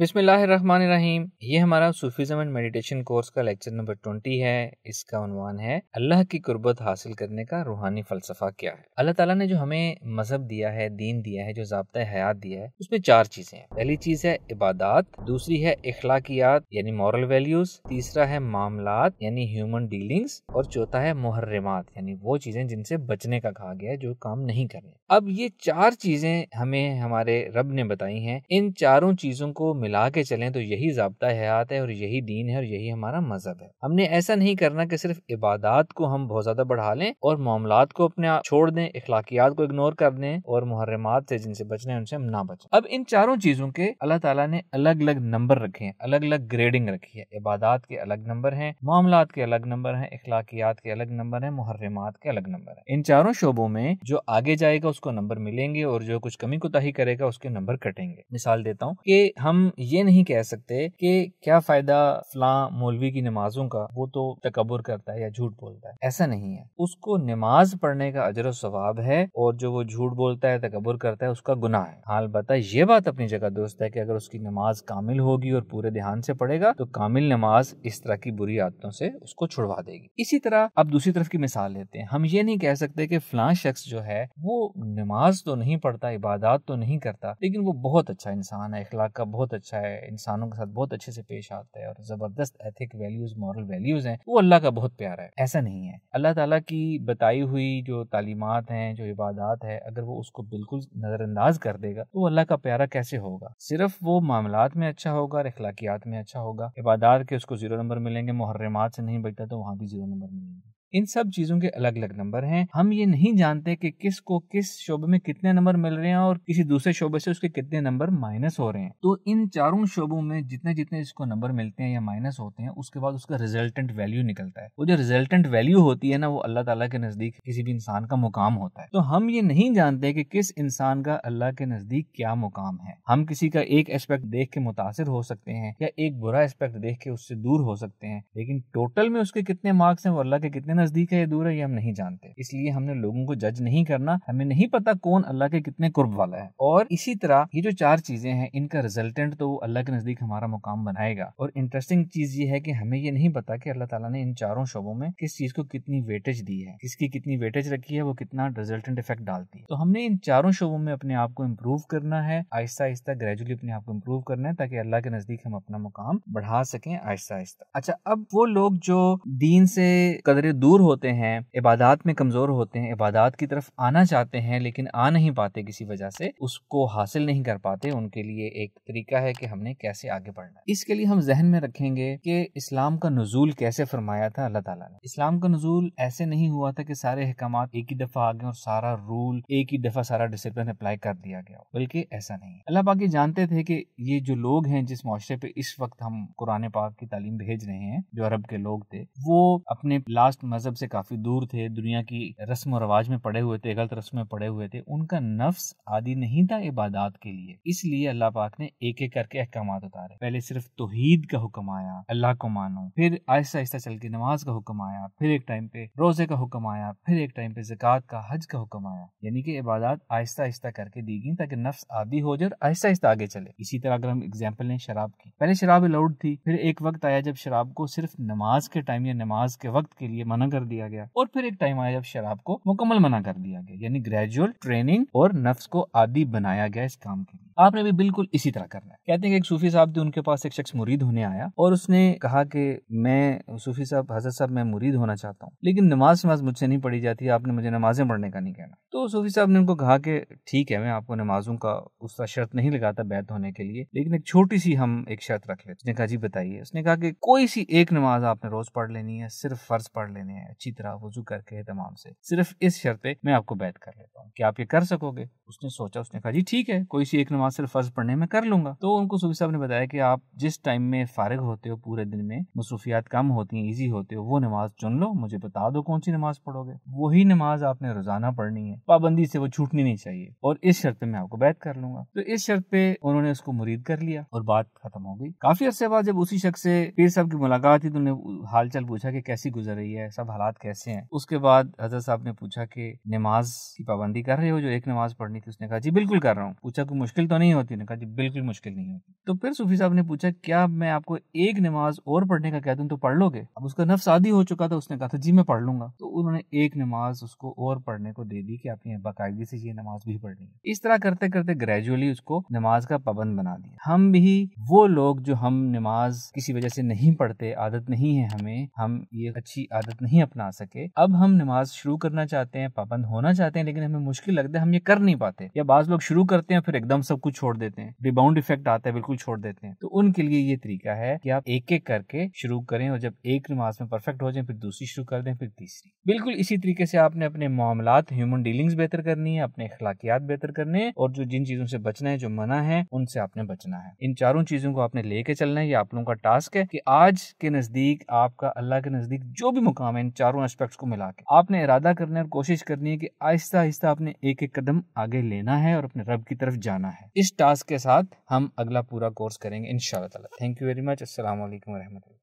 बिसमीम ये हमारा सूफीज़म एंड मेडिटेशन कोर्स का लेक्चर नंबर ट्वेंटी है इसका उनवान है अल्लाह की कुर्बत हासिल करने का रूहानी फ़लसफ़ा क्या है अल्लाह ताला ने जो हमें मज़हब दिया है दीन दिया है जो जबता हयात दिया है उसमें चार चीज़ें हैं पहली चीज़ है इबादत दूसरी है अखलाकियात यानी मॉरल वैल्यूज़ तीसरा है मामला यानी ह्यूमन डीलिंग्स और चौथा है मुहर्रमात यानी वो चीज़ें जिनसे बचने का कहा गया है जो काम नहीं करने अब ये चार चीज़ें हमें हमारे रब ने बताई हैं इन चारों चीज़ों को मिला के चलें तो यही जबता हयात है और यही दीन है और यही हमारा मजहब है हमने ऐसा नहीं करना कि सिर्फ इबादत को हम बहुत ज़्यादा बढ़ा लें और मामला को अपने आप छोड़ दें अखलाकियात को इग्नोर कर दें और मुहर्रमात से जिनसे बचने उनसे हम ना बचें अब इन चारों चीज़ों के अल्लाह ताला ने अलग अलग नंबर रखे हैं अलग अलग ग्रेडिंग रखी है इबादत के अलग नंबर हैं मामलात के अलग नंबर हैं अखलाकियात के अलग नंबर हैं मुहर्रमात के अलग नंबर हैं इन चारों शोबों में जो आगे जाएगा उसको नंबर मिलेंगे और जो कुछ कमी कोताही करेगा उसके नंबर कटेंगे मिसाल देता हूँ कि हम ये नहीं कह सकते कि क्या फायदा फलां मौलवी की नमाजों का वो तो तकबर करता है या झूठ बोलता है ऐसा नहीं है उसको नमाज पढ़ने का अजर सवाब है और जो वो झूठ बोलता है तकबर करता है उसका गुनाह है हाल बता ये बात अपनी जगह दोस्त है कि अगर उसकी नमाज कामिल होगी और पूरे ध्यान से पढ़ेगा तो कामिल नमाज इस तरह की बुरी आदतों से उसको छुड़वा देगी इसी तरह अब दूसरी तरफ की मिसाल लेते हैं हम ये नहीं कह सकते कि फलां शख्स जो है वो नमाज तो नहीं पढ़ता इबादत तो नहीं करता लेकिन वो बहुत अच्छा इंसान है इखलाक का बहुत अच्छा अच्छा है इंसानों के साथ बहुत अच्छे से पेश आता है और ज़बरदस्त एथिक वैल्यूज़ मॉरल वैल्यूज़ हैं वो अल्लाह का बहुत प्यारा है ऐसा नहीं है अल्लाह ताला की बताई हुई जो तालीमत हैं जो इबादत है अगर वो उसको बिल्कुल नज़रअंदाज कर देगा तो अल्लाह का प्यारा कैसे होगा सिर्फ वो मामला में अच्छा होगा और अखलाकियात में अच्छा होगा इबादत के उसको जीरो नंबर मिलेंगे मुहर्रमात से नहीं बचता तो वहाँ भी जीरो नंबर मिलेंगे इन सब चीजों के अलग अलग नंबर हैं हम ये नहीं जानते कि किस को किस शोबे में कितने नंबर मिल रहे हैं और किसी दूसरे शोबे से उसके कितने नंबर माइनस हो रहे हैं तो इन चारों शोबों में जितने जितने इसको नंबर मिलते हैं या माइनस होते हैं उसके बाद उसका रिजल्टेंट वैल्यू निकलता है वो जो रिजल्टेंट वैल्यू होती है ना वो अल्लाह तला के नजदीक किसी भी इंसान का मुकाम होता है तो हम ये नहीं जानते कि किस इंसान का अल्लाह के नजदीक क्या मुकाम है हम किसी का एक एस्पेक्ट देख के मुतासर हो सकते हैं या एक बुरा एस्पेक्ट देख के उससे दूर हो सकते हैं लेकिन टोटल में उसके कितने मार्क्स हैं वो अल्लाह के कितने नज़दीक है या दूर है ये हम नहीं जानते इसलिए हमने लोगों को जज नहीं करना हमें नहीं पता कौन अल्लाह के कितने कुर्ब वाला है और इसी तरह ये जो चार चीज़ें हैं इनका रिजल्टेंट तो अल्लाह के नज़दीक हमारा मुकाम बनाएगा और इंटरेस्टिंग चीज़ ये है कि हमें ये नहीं पता कि अल्लाह ताला ने इन चारों शोबों में किस चीज़ को कितनी वेटेज दी है किसकी कितनी वेटेज रखी है वो कितना रिजल्टेंट इफेक्ट डालती है तो हमने इन चारों शोबों में अपने आप को इम्प्रूव करना है आहिस्ता आहिस्ता ग्रेजुअली अपने आप को इम्प्रूव करना है ताकि अल्लाह के नज़दीक हम अपना मुकाम बढ़ा सकें आहिस्ता आहिस्ता अच्छा अब वो लोग जो दीन से कदरे दूर दूर होते हैं इबादत में कमज़ोर होते हैं इबादत की तरफ आना चाहते हैं लेकिन आ नहीं पाते किसी वजह से उसको हासिल नहीं कर पाते उनके लिए एक तरीका है कि हमने कैसे आगे बढ़ना है इसके लिए हम जहन में रखेंगे कि इस्लाम का नजूल कैसे फरमाया था अल्लाह ताला ने इस्लाम का नजूल ऐसे नहीं हुआ था कि सारे अहकाम एक ही दफ़ा आ गए और सारा रूल एक ही दफ़ा सारा डिसिप्लिन अप्लाई कर दिया गया बल्कि ऐसा नहीं अल्लाह पाक जानते थे कि ये जो लोग हैं जिस मुआरे पे इस वक्त हम कुरान पाक की तालीम भेज रहे हैं जो अरब के लोग थे वो अपने लास्ट मज़हब से काफ़ी दूर थे दुनिया की रस्म और रवाज में पड़े हुए थे गलत रस्म में पड़े हुए थे उनका नफ्स आदि नहीं था इबादात के लिए इसलिए अल्लाह पाक ने एक एक करके अहकाम उतारे पहले सिर्फ तोहीद का हुक्म आया अल्लाह को मानो फिर आहिस्ता आहिस्ता चल के नमाज का हुक्म आया फिर एक टाइम पे रोजे का हुक्म आया फिर एक टाइम पे जक़ात का हज का हुक्म आया यानी कि इबादत आहिस्ता आहिस्ता करके दी गई ताकि नफ्स आदि हो जाए और आहिस्ता आहिस्ता आगे चले इसी तरह अगर हम एग्जाम्पल लें शराब की पहले शराब अलाउड थी फिर एक वक्त आया जब शराब को सिर्फ नमाज के टाइम या नमाज के वक्त के लिए मना मना कर दिया गया और फिर एक टाइम आया जब शराब को मुकम्मल मना कर दिया गया यानी ग्रेजुअल ट्रेनिंग और नफ्स को आदि बनाया गया इस काम के लिए आपने भी बिल्कुल इसी तरह करना है कहते हैं कि एक सूफी साहब थे उनके पास एक शख्स मुरीद होने आया और उसने कहा कि मैं सूफी साहब हजरत साहब मैं मुरीद होना चाहता हूँ लेकिन नमाज नमाज मुझसे नहीं पढ़ी जाती आपने मुझे नमाजें पढ़ने का नहीं कहना तो सूफी साहब ने उनको कहा कि ठीक है मैं आपको नमाजों का उस शर्त नहीं लगाता बैत होने के लिए लेकिन एक छोटी सी हम एक शर्त रख लेते उसने कहा जी बताइए उसने कहा कि कोई सी एक नमाज आपने रोज पढ़ लेनी है सिर्फ फर्ज पढ़ लेने हैं अच्छी तरह वजू करके तमाम से सिर्फ इस शर्त पे मैं आपको बैत कर लेता हूँ क्या आप ये कर सकोगे उसने सोचा उसने कहा जी ठीक है कोई सी एक नमाज नमाज सिर्फ फर्ज पढ़ने में कर लूंगा तो उनको सूफी साहब ने बताया कि आप जिस टाइम में फारग होते हो पूरे दिन में मसरूफियात कम होती हैं ईजी होते हो वो नमाज चुन लो मुझे बता दो कौन सी नमाज पढ़ोगे वही नमाज आपने रोजाना पढ़नी है पाबंदी से वो छूटनी नहीं चाहिए और इस शर्त पे मैं आपको बैत कर लूंगा तो इस शर्त पे उन्होंने उसको मुरीद कर लिया और बात खत्म हो गई काफी अरसे बाद जब उसी शख्स से पीर साहब की मुलाकात थी तो उन्होंने हालचाल पूछा कि कैसी गुजर रही है सब हालात कैसे हैं उसके बाद हजरत साहब ने पूछा कि नमाज की पाबंदी कर रहे हो जो एक नमाज पढ़नी थी उसने कहा जी बिल्कुल कर रहा हूँ पूछा कोई मुश्किल तो नहीं होती ने कहा जी बिल्कुल मुश्किल नहीं होती तो फिर सूफी साहब ने पूछा क्या मैं आपको एक नमाज और पढ़ने का कह दूं तो पढ़ लोगे अब उसका नफ शादी हो चुका था उसने कहा था जी मैं पढ़ लूंगा तो उन्होंने एक नमाज उसको और पढ़ने को दे दी कि आपने बाकायदगी से ये नमाज भी पढ़नी है इस तरह करते करते ग्रेजुअली उसको नमाज का पाबंद बना दिया हम भी वो लोग जो हम नमाज किसी वजह से नहीं पढ़ते आदत नहीं है हमें हम ये अच्छी आदत नहीं अपना सके अब हम नमाज शुरू करना चाहते हैं पाबंद होना चाहते हैं लेकिन हमें मुश्किल लगता है हम ये कर नहीं पाते या बाज लोग शुरू करते हैं फिर एकदम सब कुछ बिल्कुल छोड़ देते हैं रिबाउंड इफेक्ट आता है बिल्कुल छोड़ देते हैं तो उनके लिए ये तरीका है कि आप एक एक करके शुरू करें और जब एक नमाज में परफेक्ट हो जाए फिर दूसरी शुरू कर दें फिर तीसरी बिल्कुल इसी तरीके से आपने अपने मामला ह्यूमन डीलिंग्स बेहतर करनी है अपने अखलाकियात बेहतर करने और जो जिन चीजों से बचना है जो मना है उनसे आपने बचना है इन चारों चीजों को आपने लेके चलना है ये आप लोगों का टास्क है कि आज के नजदीक आपका अल्लाह के नजदीक जो भी मुकाम है इन चारों एस्पेक्ट्स को मिला के आपने इरादा करना है और कोशिश करनी है कि आहिस्ता आहिस्ता आपने एक एक कदम आगे लेना है और अपने रब की तरफ जाना है इस टास्क के साथ हम अगला पूरा कोर्स करेंगे इन शाह थैंक यू वेरी मच असल वरहमल